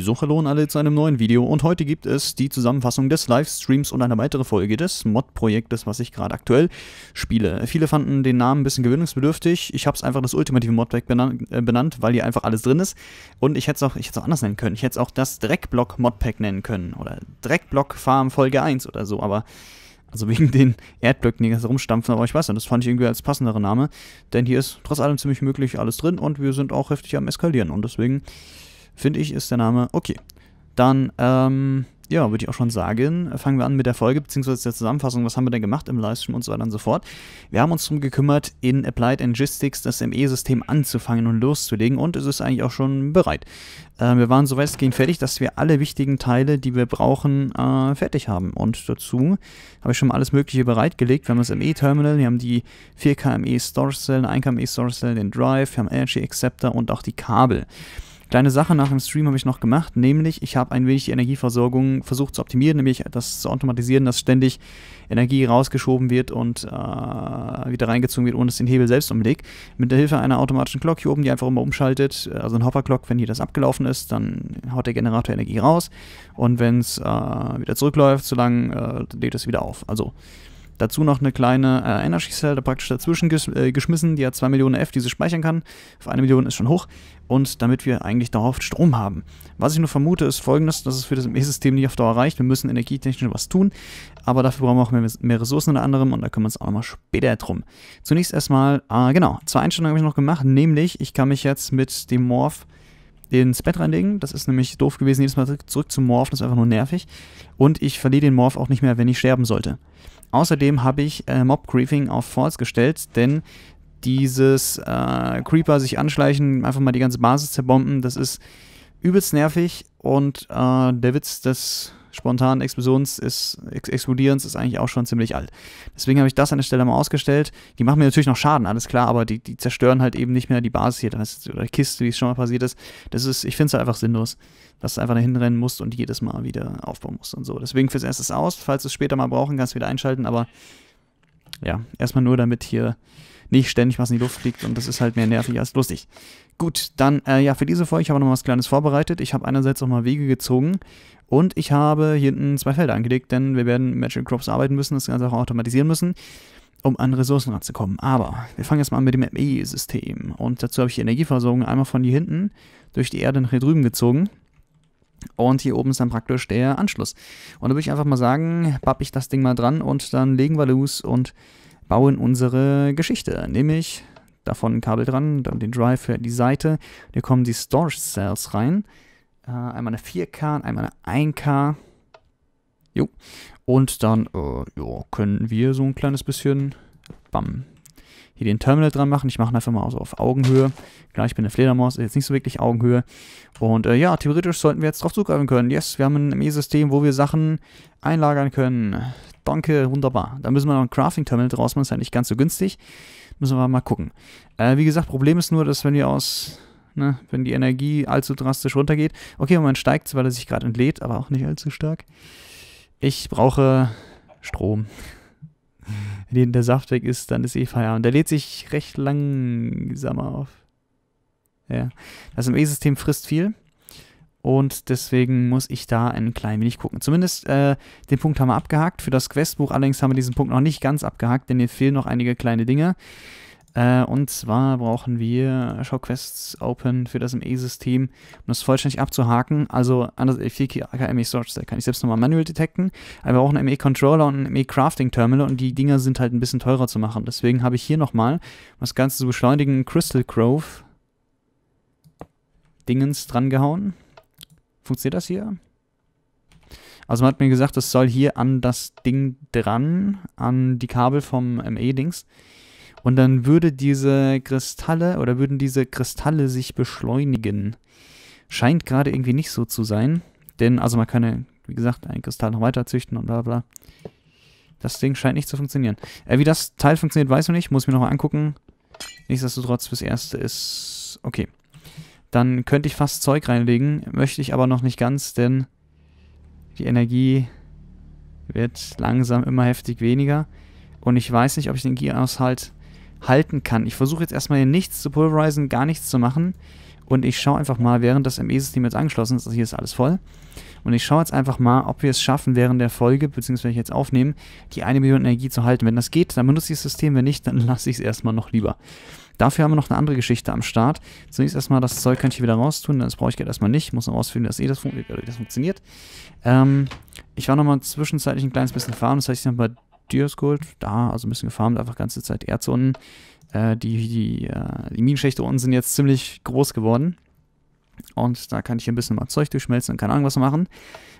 So, hallo alle zu einem neuen Video und heute gibt es die Zusammenfassung des Livestreams und eine weitere Folge des Mod-Projektes, was ich gerade aktuell spiele. Viele fanden den Namen ein bisschen gewöhnungsbedürftig, ich habe es einfach das ultimative Modpack benan äh, benannt, weil hier einfach alles drin ist und ich hätte es auch, auch anders nennen können, ich hätte es auch das Dreckblock-Modpack nennen können oder Dreckblock-Farm Folge 1 oder so, aber... Also wegen den Erdblöcken, die ganzen rumstampfen, aber ich weiß nicht, das fand ich irgendwie als passendere Name. Denn hier ist trotz allem ziemlich möglich alles drin und wir sind auch heftig am Eskalieren. Und deswegen finde ich, ist der Name okay. Dann, ähm, ja, würde ich auch schon sagen, fangen wir an mit der Folge bzw. der Zusammenfassung. Was haben wir denn gemacht im Livestream und so weiter und so fort? Wir haben uns darum gekümmert, in Applied Logistics das ME-System anzufangen und loszulegen und es ist eigentlich auch schon bereit. Äh, wir waren so weitgehend fertig, dass wir alle wichtigen Teile, die wir brauchen, äh, fertig haben. Und dazu habe ich schon mal alles Mögliche bereitgelegt. Wir haben das ME-Terminal, wir haben die 4 KME Storage Cell, 1 KME Storage Cell, den Drive, wir haben Energy Acceptor und auch die Kabel. Kleine Sache nach dem Stream habe ich noch gemacht, nämlich ich habe ein wenig die Energieversorgung versucht zu optimieren, nämlich das zu automatisieren, dass ständig Energie rausgeschoben wird und äh, wieder reingezogen wird, ohne dass den Hebel selbst umlegt. Mit der Hilfe einer automatischen Glock hier oben, die einfach immer umschaltet, also ein Hopper-Clock, wenn hier das abgelaufen ist, dann haut der Generator Energie raus und wenn es äh, wieder zurückläuft, so lange äh, lädt es wieder auf. Also Dazu noch eine kleine äh, Energy Cell da praktisch dazwischen ges äh, geschmissen, die hat 2 Millionen F, die sie speichern kann. Auf eine Million ist schon hoch. Und damit wir eigentlich dauerhaft Strom haben. Was ich nur vermute, ist folgendes, dass es für das E-System nicht auf Dauer reicht. Wir müssen energietechnisch was tun, aber dafür brauchen wir auch mehr, mehr Ressourcen unter anderem und da kümmern wir uns auch nochmal später drum. Zunächst erstmal, äh, genau, zwei Einstellungen habe ich noch gemacht, nämlich ich kann mich jetzt mit dem Morph ins Bett reinlegen. Das ist nämlich doof gewesen, jedes Mal zurück zum Morph, das ist einfach nur nervig. Und ich verliere den Morph auch nicht mehr, wenn ich sterben sollte. Außerdem habe ich äh, Mob Creeping auf False gestellt, denn dieses äh, Creeper sich anschleichen, einfach mal die ganze Basis zerbomben, das ist übelst nervig und äh, der Witz das spontanen Explosions ist, Ex Explodierens ist eigentlich auch schon ziemlich alt. Deswegen habe ich das an der Stelle mal ausgestellt. Die machen mir natürlich noch Schaden, alles klar, aber die, die zerstören halt eben nicht mehr die Basis hier. Dann ist oder Kiste, wie es schon mal passiert ist. Das ist, ich finde es halt einfach sinnlos, dass du einfach dahin rennen musst und jedes Mal wieder aufbauen musst und so. Deswegen fürs erstes aus. Falls du es später mal brauchen kannst, wieder einschalten, aber ja, erstmal nur damit hier nicht ständig was in die Luft fliegt und das ist halt mehr nervig als lustig. Gut, dann äh, ja, für diese Folge, ich habe noch was Kleines vorbereitet. Ich habe einerseits noch mal Wege gezogen und ich habe hier hinten zwei Felder angelegt, denn wir werden Magic Crops arbeiten müssen, das Ganze auch automatisieren müssen, um an Ressourcen ranzukommen. Aber wir fangen jetzt mal an mit dem ME-System und dazu habe ich die Energieversorgung einmal von hier hinten durch die Erde nach hier drüben gezogen. Und hier oben ist dann praktisch der Anschluss. Und da würde ich einfach mal sagen, papp ich das Ding mal dran und dann legen wir los und bauen unsere Geschichte. Nämlich davon ein Kabel dran, dann den Drive für die Seite. Hier kommen die Storage Cells rein. Äh, einmal eine 4K, einmal eine 1K. Jo. Und dann äh, jo, können wir so ein kleines bisschen bam, hier den Terminal dran machen. Ich mache ihn einfach mal so auf Augenhöhe. Klar, ich bin eine Fledermaus, jetzt nicht so wirklich Augenhöhe. Und äh, ja, theoretisch sollten wir jetzt drauf zugreifen können. Yes, wir haben ein E-System, wo wir Sachen einlagern können. Danke, wunderbar. Da müssen wir noch ein Crafting-Terminal draus machen, ist ja nicht ganz so günstig. Müssen wir mal gucken. Äh, wie gesagt, Problem ist nur, dass wenn wir aus, ne, wenn die Energie allzu drastisch runtergeht, okay, man steigt, weil er sich gerade entlädt, aber auch nicht allzu stark. Ich brauche Strom. Wenn der Saft weg ist, dann ist eh feier. Und Der lädt sich recht langsamer auf. Ja. Das im E-System frisst viel. Und deswegen muss ich da ein klein wenig gucken. Zumindest äh, den Punkt haben wir abgehakt. Für das Questbuch allerdings haben wir diesen Punkt noch nicht ganz abgehakt, denn mir fehlen noch einige kleine Dinge. Äh, und zwar brauchen wir Showquests Open für das ME-System, um das vollständig abzuhaken. Also anders AKM ME Storage da kann ich selbst nochmal manuell detekten. Aber wir brauchen einen ME-Controller und einen ME-Crafting-Terminal und die Dinger sind halt ein bisschen teurer zu machen. Deswegen habe ich hier nochmal, um das Ganze zu beschleunigen, Crystal Grove Dingens drangehauen. Funktioniert das hier? Also man hat mir gesagt, das soll hier an das Ding dran, an die Kabel vom ME-Dings. Und dann würde diese Kristalle oder würden diese Kristalle sich beschleunigen. Scheint gerade irgendwie nicht so zu sein. Denn, also man kann, ja, wie gesagt, einen Kristall noch weiter züchten und bla bla. Das Ding scheint nicht zu funktionieren. Äh, wie das Teil funktioniert, weiß ich nicht. Muss ich mir nochmal angucken. Nichtsdestotrotz, fürs Erste ist okay dann könnte ich fast Zeug reinlegen. Möchte ich aber noch nicht ganz, denn die Energie wird langsam immer heftig weniger. Und ich weiß nicht, ob ich den Energieaushalt halten kann. Ich versuche jetzt erstmal hier nichts zu pulverisieren, gar nichts zu machen. Und ich schaue einfach mal, während das ME-System jetzt angeschlossen ist, also hier ist alles voll. Und ich schaue jetzt einfach mal, ob wir es schaffen, während der Folge, beziehungsweise ich jetzt aufnehmen, die eine Million Energie zu halten. Wenn das geht, dann benutze ich das System. Wenn nicht, dann lasse ich es erstmal noch lieber. Dafür haben wir noch eine andere Geschichte am Start. Zunächst erstmal das Zeug kann ich hier wieder raus tun, das brauche ich gerade erstmal nicht. Muss noch rausfinden, dass eh das, fun das funktioniert. Ähm, ich war nochmal zwischenzeitlich ein kleines bisschen farmen, das heißt, ich habe bei Dios Gold, da, also ein bisschen gefarmt, einfach ganze Zeit Erz unten. Äh, die, die, äh, die Minenschächte unten sind jetzt ziemlich groß geworden. Und da kann ich hier ein bisschen mal Zeug durchschmelzen und keine Ahnung was machen.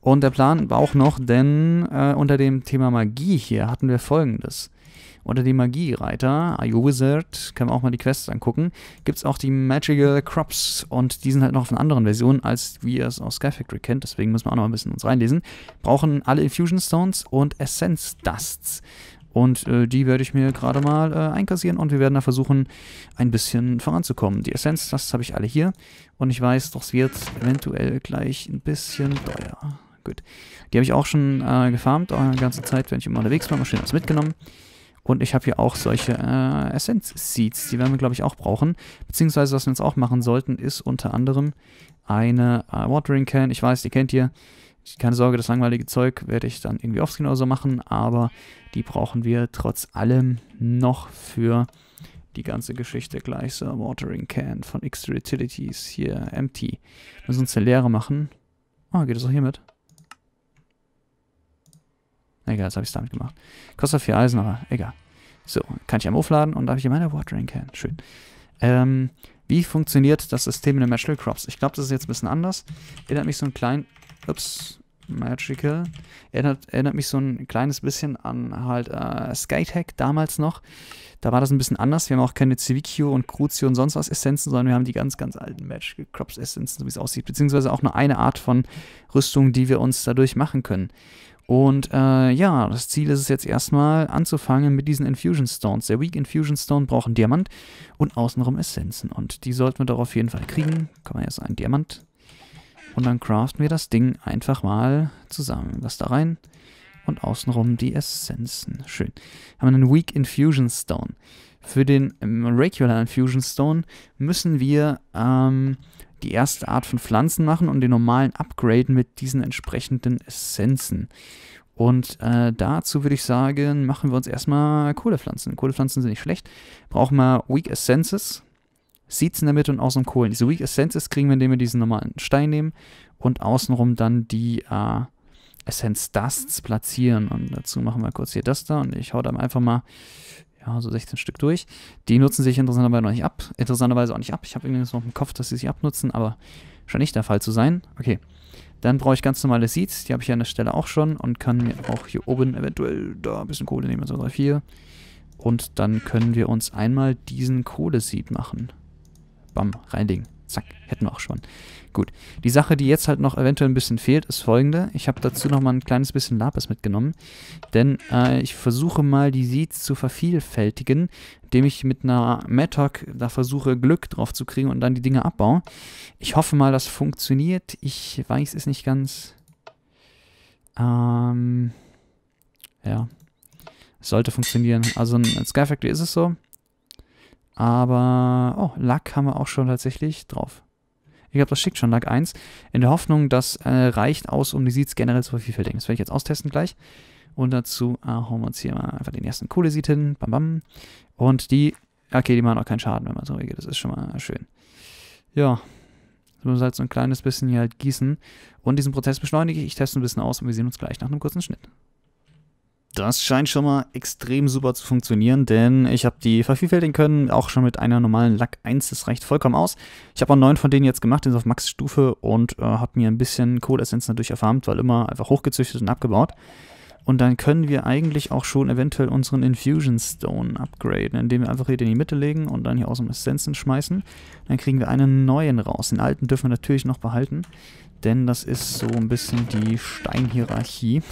Und der Plan war auch noch, denn äh, unter dem Thema Magie hier hatten wir folgendes. Oder die Magiereiter, Wizard? können wir auch mal die Quests angucken. Gibt es auch die Magical Crops und die sind halt noch von anderen Versionen, als wie ihr es aus Sky Factory kennt. Deswegen müssen wir auch noch ein bisschen uns reinlesen. Brauchen alle Infusion Stones und Essence Dusts. Und äh, die werde ich mir gerade mal äh, einkassieren und wir werden da versuchen, ein bisschen voranzukommen. Die Essence Dusts habe ich alle hier. Und ich weiß, es wird eventuell gleich ein bisschen teuer. Gut. Die habe ich auch schon äh, gefarmt, die äh, ganze Zeit, wenn ich immer unterwegs war, mal schön was mitgenommen. Und ich habe hier auch solche äh, Essence Seeds. Die werden wir, glaube ich, auch brauchen. Beziehungsweise, was wir jetzt auch machen sollten, ist unter anderem eine äh, Watering Can. Ich weiß, die kennt ihr. Keine Sorge, das langweilige Zeug werde ich dann irgendwie offscreen oder so machen. Aber die brauchen wir trotz allem noch für die ganze Geschichte gleich. So, Watering Can von Extra Utilities. Hier, empty. Müssen uns eine leere machen. Ah, geht das auch hier mit? egal, jetzt habe ich es damit gemacht. Kostet 4 Eisen, aber egal. So, kann ich am aufladen und habe ich meine Watering Can. Schön. Ähm, wie funktioniert das System in den Magical Crops? Ich glaube, das ist jetzt ein bisschen anders. Erinnert mich so ein klein... Ups, Magical. Erinnert, erinnert mich so ein kleines bisschen an halt äh, Skytech damals noch. Da war das ein bisschen anders. Wir haben auch keine Civicchio und Crucio und sonst was Essenzen, sondern wir haben die ganz, ganz alten Magical Crops Essenzen, so wie es aussieht. Beziehungsweise auch nur eine Art von Rüstung, die wir uns dadurch machen können. Und äh, ja, das Ziel ist es jetzt erstmal anzufangen mit diesen Infusion Stones. Der Weak Infusion Stone braucht einen Diamant und außenrum Essenzen. Und die sollten wir doch auf jeden Fall kriegen. Kann man jetzt einen Diamant. Und dann craften wir das Ding einfach mal zusammen. Das da rein und außenrum die Essenzen. Schön. Haben wir einen Weak Infusion Stone. Für den ähm, Regular Infusion Stone müssen wir ähm, die erste Art von Pflanzen machen und den normalen upgraden mit diesen entsprechenden Essenzen. Und äh, dazu würde ich sagen, machen wir uns erstmal Kohlepflanzen. Kohlepflanzen sind nicht schlecht. Brauchen wir Weak Essences, Seeds in der Mitte und außen Kohlen. Diese Weak Essences kriegen wir, indem wir diesen normalen Stein nehmen und außenrum dann die äh, Essence Dusts platzieren. Und dazu machen wir kurz hier das da und ich hau dann einfach mal ja, so 16 Stück durch. Die nutzen sich interessanterweise noch nicht ab. Interessanterweise auch nicht ab. Ich habe irgendwie so im Kopf, dass sie sich abnutzen, aber scheint nicht der Fall zu sein. Okay. Dann brauche ich ganz normale Seeds. Die habe ich an der Stelle auch schon und kann mir auch hier oben eventuell da ein bisschen Kohle nehmen. So, 3, 4. Und dann können wir uns einmal diesen Kohle-Seed machen. Bam, reinlegen. Zack, hätten wir auch schon. Gut. Die Sache, die jetzt halt noch eventuell ein bisschen fehlt, ist folgende. Ich habe dazu nochmal ein kleines bisschen Lapis mitgenommen. Denn äh, ich versuche mal, die Seeds zu vervielfältigen, indem ich mit einer Mattock da versuche, Glück drauf zu kriegen und dann die Dinge abbaue. Ich hoffe mal, das funktioniert. Ich weiß es nicht ganz. Ähm, ja. Es sollte funktionieren. Also in Sky Factory ist es so. Aber, oh, Lack haben wir auch schon tatsächlich drauf. Ich glaube, das schickt schon Lack 1. In der Hoffnung, das äh, reicht aus, um die Seeds generell zu vervielfältigen. Das werde ich jetzt austesten gleich. Und dazu äh, hauen wir uns hier mal einfach den ersten Kohle-Seed hin. Bam, bam. Und die, okay, die machen auch keinen Schaden, wenn man so geht. Das ist schon mal schön. Ja, so muss halt so ein kleines bisschen hier halt gießen. Und diesen Prozess beschleunige ich. Ich teste ein bisschen aus und wir sehen uns gleich nach einem kurzen Schnitt. Das scheint schon mal extrem super zu funktionieren, denn ich habe die vervielfältigen können, auch schon mit einer normalen Lack 1, das reicht vollkommen aus. Ich habe auch neun von denen jetzt gemacht, die sind auf Max-Stufe und äh, habe mir ein bisschen Kohlessenz natürlich erfarmt, weil immer einfach hochgezüchtet und abgebaut. Und dann können wir eigentlich auch schon eventuell unseren Infusion Stone upgraden, indem wir einfach hier den in die Mitte legen und dann hier aus dem Essenzen schmeißen. Dann kriegen wir einen neuen raus. Den alten dürfen wir natürlich noch behalten, denn das ist so ein bisschen die Steinhierarchie.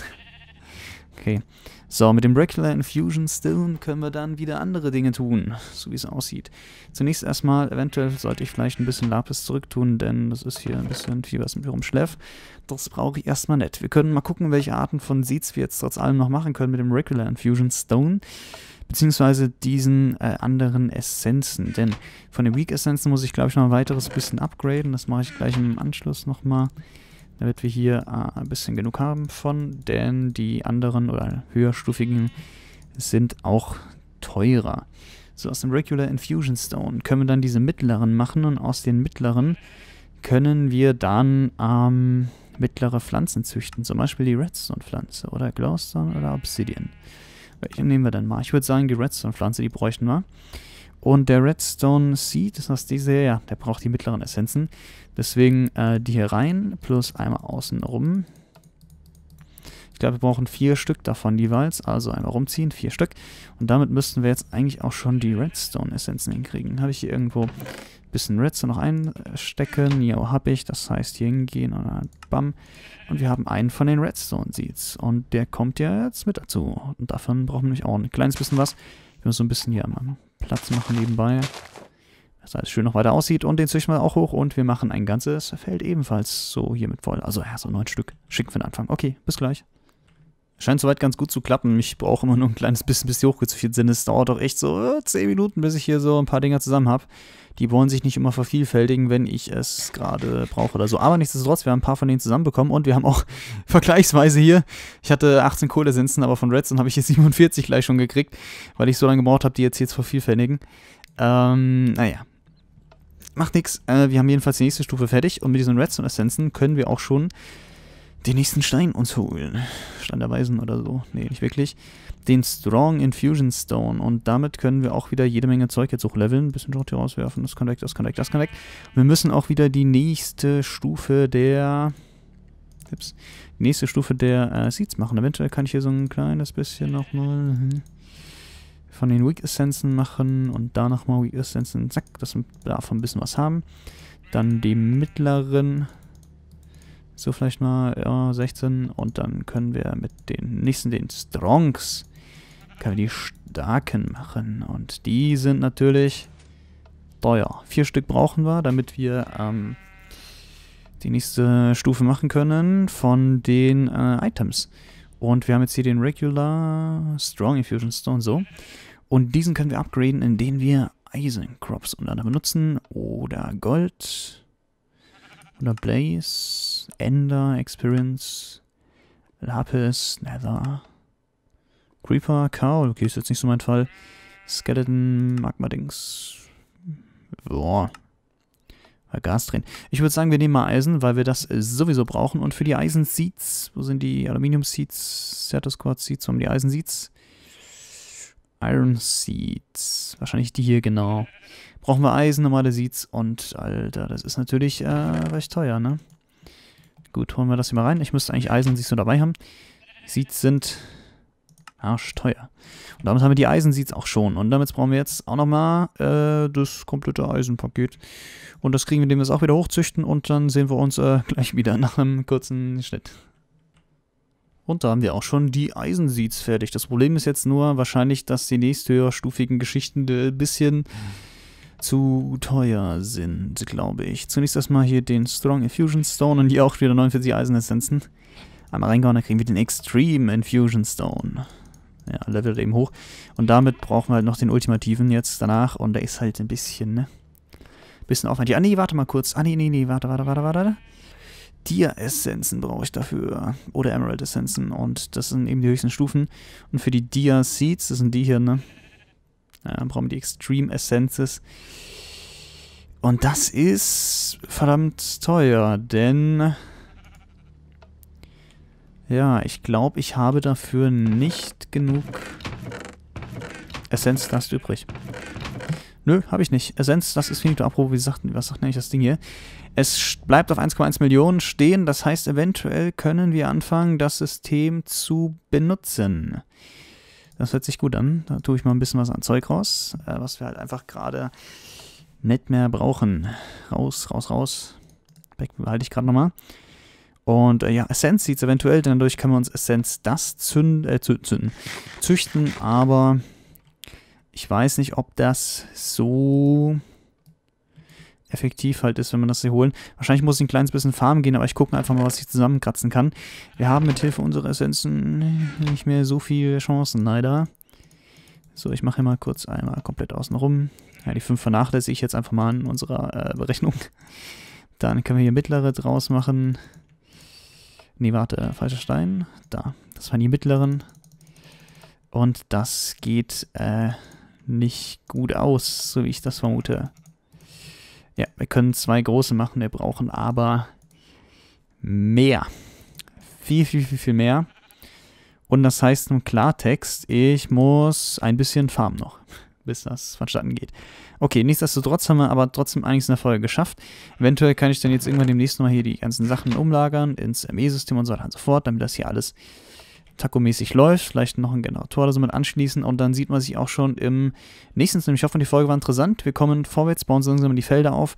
Okay. So, mit dem Regular Infusion Stone können wir dann wieder andere Dinge tun, so wie es aussieht. Zunächst erstmal, eventuell sollte ich vielleicht ein bisschen Lapis zurücktun, denn das ist hier ein bisschen viel, was mit mir rumschläft. Das brauche ich erstmal nicht. Wir können mal gucken, welche Arten von Seeds wir jetzt trotz allem noch machen können mit dem Regular Infusion Stone beziehungsweise diesen äh, anderen Essenzen. Denn von den Weak Essenzen muss ich, glaube ich, noch ein weiteres bisschen upgraden. Das mache ich gleich im Anschluss nochmal. mal damit wir hier äh, ein bisschen genug haben von, denn die anderen oder höherstufigen sind auch teurer. So, aus dem Regular Infusion Stone können wir dann diese mittleren machen und aus den mittleren können wir dann ähm, mittlere Pflanzen züchten, zum Beispiel die Redstone-Pflanze oder Glowstone oder Obsidian. Welche nehmen wir dann mal? Ich würde sagen, die Redstone-Pflanze, die bräuchten wir. Und der Redstone Seed, das heißt diese, ja, der braucht die mittleren Essenzen. Deswegen äh, die hier rein, plus einmal außen rum. Ich glaube, wir brauchen vier Stück davon jeweils. Also einmal rumziehen, vier Stück. Und damit müssten wir jetzt eigentlich auch schon die Redstone-Essenzen hinkriegen. Habe ich hier irgendwo ein bisschen Redstone noch einstecken? Ja, habe ich. Das heißt, hier hingehen und dann bam. Und wir haben einen von den Redstone-Seeds. Und der kommt ja jetzt mit dazu. Und davon brauchen wir nämlich auch ein kleines bisschen was. Wir müssen so ein bisschen hier einmal Platz machen nebenbei. Dass alles schön noch weiter aussieht. Und den züchten wir auch hoch. Und wir machen ein ganzes Feld ebenfalls so hiermit voll. Also ja, so neun Stück. Schick für den Anfang. Okay, bis gleich. Scheint soweit ganz gut zu klappen. Ich brauche immer nur ein kleines bisschen, bis die hochgezüchtet sind. Es dauert auch echt so äh, 10 Minuten, bis ich hier so ein paar Dinger zusammen habe. Die wollen sich nicht immer vervielfältigen, wenn ich es gerade brauche oder so. Aber nichtsdestotrotz, wir haben ein paar von denen zusammenbekommen und wir haben auch vergleichsweise hier, ich hatte 18 Kohlesenzen, aber von Redstone habe ich jetzt 47 gleich schon gekriegt, weil ich so lange gebraucht habe, die jetzt hier zu vervielfältigen. Ähm, naja. Macht nichts. Äh, wir haben jedenfalls die nächste Stufe fertig und mit diesen Redstone-Essenzen können wir auch schon den nächsten Stein uns holen. Stein der Weisen oder so. Nee, nicht wirklich. Den Strong Infusion Stone. Und damit können wir auch wieder jede Menge Zeug jetzt hochleveln. Ein bisschen Jot hier rauswerfen. Das kann weg, das kann weg, das kann weg. wir müssen auch wieder die nächste Stufe der... Ups. Die nächste Stufe der äh, Seeds machen. Eventuell kann ich hier so ein kleines bisschen nochmal... Hm, von den Weak Essenzen machen und da nochmal Weak Essenzen. Zack, dass wir davon ein bisschen was haben. Dann die mittleren so, vielleicht mal ja, 16. Und dann können wir mit den nächsten, den Strongs, können wir die Starken machen. Und die sind natürlich teuer. Vier Stück brauchen wir, damit wir ähm, die nächste Stufe machen können von den äh, Items. Und wir haben jetzt hier den Regular Strong Infusion Stone, so. Und diesen können wir upgraden, indem wir Eisencrops unter anderem benutzen. Oder Gold. Oder Blaze. Ender, Experience, Lapis, Nether, Creeper, Cow, okay, ist jetzt nicht so mein Fall. Skeleton, Magma-Dings. Boah. Gas drehen. Ich würde sagen, wir nehmen mal Eisen, weil wir das sowieso brauchen. Und für die Eisen-Seeds, wo sind die Aluminium-Seeds, Certus Quartz-Seeds, wo haben die Eisen-Seeds? Iron Seeds. Wahrscheinlich die hier, genau. Brauchen wir Eisen, normale Seeds und, Alter, das ist natürlich äh, recht teuer, ne? Gut, holen wir das hier mal rein. Ich müsste eigentlich Eisensieds nur dabei haben. Seeds sind arschteuer. Und damit haben wir die Eisensieds auch schon. Und damit brauchen wir jetzt auch nochmal äh, das komplette Eisenpaket. Und das kriegen wir, indem wir es auch wieder hochzüchten. Und dann sehen wir uns äh, gleich wieder nach einem kurzen Schnitt. Und da haben wir auch schon die Eisensieds fertig. Das Problem ist jetzt nur wahrscheinlich, dass die nächsthöherstufigen Geschichten ein äh, bisschen... Mhm zu teuer sind, glaube ich. Zunächst erstmal hier den Strong Infusion Stone und hier auch wieder 49 Eisenessenzen. Einmal reingehauen, dann kriegen wir den Extreme Infusion Stone. Ja, levelt eben hoch. Und damit brauchen wir halt noch den Ultimativen jetzt danach. Und der ist halt ein bisschen, ne? Bisschen aufwendig. Ah, nee, warte mal kurz. Ah, nee, nee, nee, warte, warte, warte, warte. Dia-Essenzen brauche ich dafür. Oder Emerald-Essenzen. Und das sind eben die höchsten Stufen. Und für die Dia-Seeds, das sind die hier, ne? Ne, dann brauchen wir die Extreme Essences. Und das ist verdammt teuer, denn... Ja, ich glaube, ich habe dafür nicht genug Essenz-Last übrig. Nö, habe ich nicht. Essenz, das ist finito Apropos, Wie sagt, was sagt eigentlich das Ding hier? Es bleibt auf 1,1 Millionen stehen. Das heißt, eventuell können wir anfangen, das System zu benutzen. Das hört sich gut an. Da tue ich mal ein bisschen was an Zeug raus, äh, was wir halt einfach gerade nicht mehr brauchen. Raus, raus, raus. Back behalte ich gerade nochmal. Und äh, ja, Essence sieht es eventuell, denn dadurch können wir uns Essence das zünden, äh, zünden, züchten, aber ich weiß nicht, ob das so effektiv halt ist, wenn man das hier holen. Wahrscheinlich muss ich ein kleines bisschen farmen gehen, aber ich gucke einfach mal, was ich zusammenkratzen kann. Wir haben mit Hilfe unserer Essenzen nicht mehr so viele Chancen, leider. So, ich mache hier mal kurz einmal komplett außen rum. Ja, die 5 vernachlässige ich jetzt einfach mal in unserer äh, Berechnung. Dann können wir hier mittlere draus machen. Ne, warte, falscher Stein. Da, das waren die mittleren. Und das geht äh, nicht gut aus, so wie ich das vermute. Ja, wir können zwei große machen, wir brauchen aber mehr. Viel, viel, viel, viel mehr. Und das heißt im Klartext, ich muss ein bisschen farmen noch, bis das vonstatten geht. Okay, nichtsdestotrotz haben wir aber trotzdem einiges in der Folge geschafft. Eventuell kann ich dann jetzt irgendwann demnächst mal hier die ganzen Sachen umlagern ins ME-System und so weiter und so fort, damit das hier alles takomäßig läuft, vielleicht noch ein Generator oder so mit anschließen und dann sieht man sich auch schon im nächsten. Sinn. ich hoffe, die Folge war interessant. Wir kommen vorwärts, bauen so langsam die Felder auf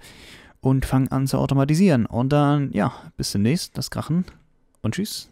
und fangen an zu automatisieren. Und dann, ja, bis demnächst, das Krachen und tschüss.